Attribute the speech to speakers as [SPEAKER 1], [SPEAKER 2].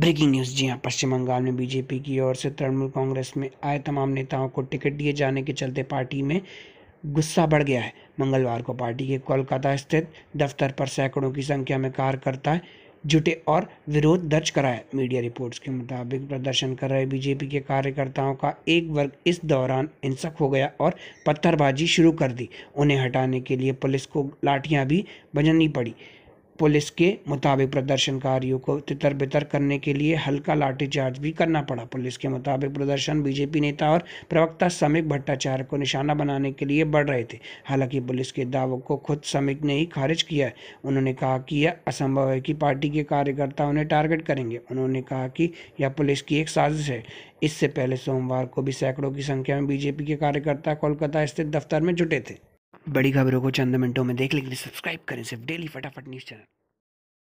[SPEAKER 1] breaking news जी हाँ पश्चिम बंगाल में BJP की ओर से तृणमूल कांग्रेस में आए तमाम नेताओं को टिकट दिए जाने के चलते पार्टी में गुस्सा बढ़ गया है मंगलवार को पार्टी के कोलकाता स्थित दफ्तर पर सैकड़ों की संख्या में कार्यकर्ता जुटे और विरोध दर्ज कराया मीडिया रिपोर्ट्स के मुताबिक प्रदर्शन कर रहे बीजेपी के कार्यकर्ताओं का एक वर्ग इस दौरान हिंसक हो गया और पत्थरबाजी शुरू कर दी उन्हें हटाने के लिए पुलिस को लाठियां भी बजनी पड़ी पुलिस के मुताबिक प्रदर्शनकारियों को तितर बितर करने के लिए हल्का लाठीचार्ज भी करना पड़ा पुलिस के मुताबिक प्रदर्शन बीजेपी नेता और प्रवक्ता समिक भट्टाचार्य को निशाना बनाने के लिए बढ़ रहे थे हालांकि पुलिस के दावों को खुद समिक ने ही खारिज किया है उन्होंने कहा कि यह असंभव है कि पार्टी के कार्यकर्ता उन्हें टारगेट करेंगे उन्होंने कहा कि यह पुलिस की एक साजिश है इससे पहले सोमवार को भी सैकड़ों की संख्या में बीजेपी के कार्यकर्ता कोलकाता स्थित दफ्तर में जुटे थे बड़ी खबरों को चंद मिनटों में देख लेकिन सब्सक्राइब करें सिर्फ डेली फटाफट न्यूज़
[SPEAKER 2] चैनल